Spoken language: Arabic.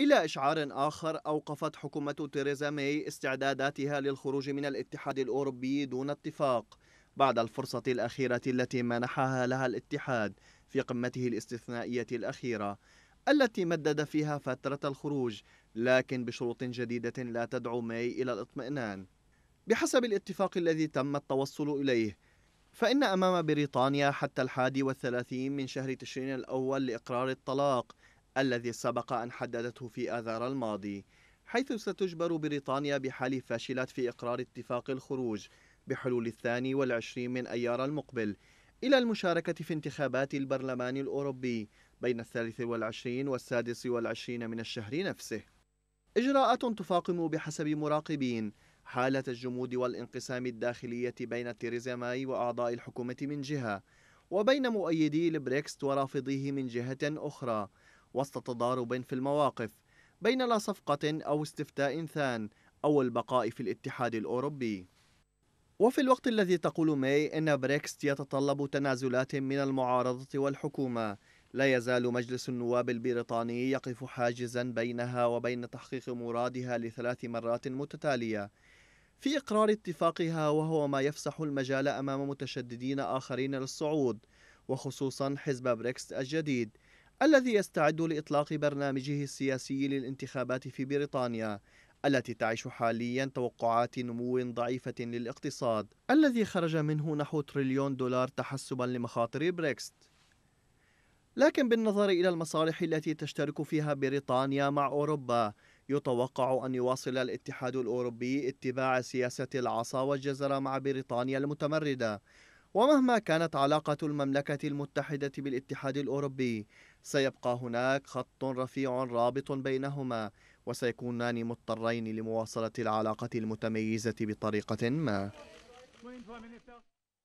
إلى إشعار آخر أوقفت حكومة تيريزا ماي استعداداتها للخروج من الاتحاد الأوروبي دون اتفاق بعد الفرصة الأخيرة التي منحها لها الاتحاد في قمته الاستثنائية الأخيرة التي مدد فيها فترة الخروج لكن بشروط جديدة لا تدعو ماي إلى الاطمئنان بحسب الاتفاق الذي تم التوصل إليه فإن أمام بريطانيا حتى الحادي والثلاثين من شهر تشرين الأول لإقرار الطلاق الذي سبق أن حددته في آذار الماضي حيث ستجبر بريطانيا بحال فشلت في إقرار اتفاق الخروج بحلول الثاني والعشرين من أيار المقبل إلى المشاركة في انتخابات البرلمان الأوروبي بين الثالث والعشرين والسادس والعشرين من الشهر نفسه إجراءات تفاقم بحسب مراقبين حالة الجمود والانقسام الداخلية بين تيريزا ماي وأعضاء الحكومة من جهة وبين مؤيدي البريكست ورافضيه من جهة أخرى وسط تضارب في المواقف بين لا صفقة أو استفتاء ثان أو البقاء في الاتحاد الأوروبي وفي الوقت الذي تقول ماي إن بريكست يتطلب تنازلات من المعارضة والحكومة لا يزال مجلس النواب البريطاني يقف حاجزا بينها وبين تحقيق مرادها لثلاث مرات متتالية في إقرار اتفاقها وهو ما يفسح المجال أمام متشددين آخرين للصعود وخصوصا حزب بريكست الجديد الذي يستعد لإطلاق برنامجه السياسي للانتخابات في بريطانيا التي تعيش حاليا توقعات نمو ضعيفة للاقتصاد الذي خرج منه نحو تريليون دولار تحسبا لمخاطر بريكست لكن بالنظر إلى المصالح التي تشترك فيها بريطانيا مع أوروبا يتوقع أن يواصل الاتحاد الأوروبي اتباع سياسة العصا والجزر مع بريطانيا المتمردة ومهما كانت علاقة المملكة المتحدة بالاتحاد الأوروبي سيبقى هناك خط رفيع رابط بينهما وسيكونان مضطرين لمواصلة العلاقة المتميزة بطريقة ما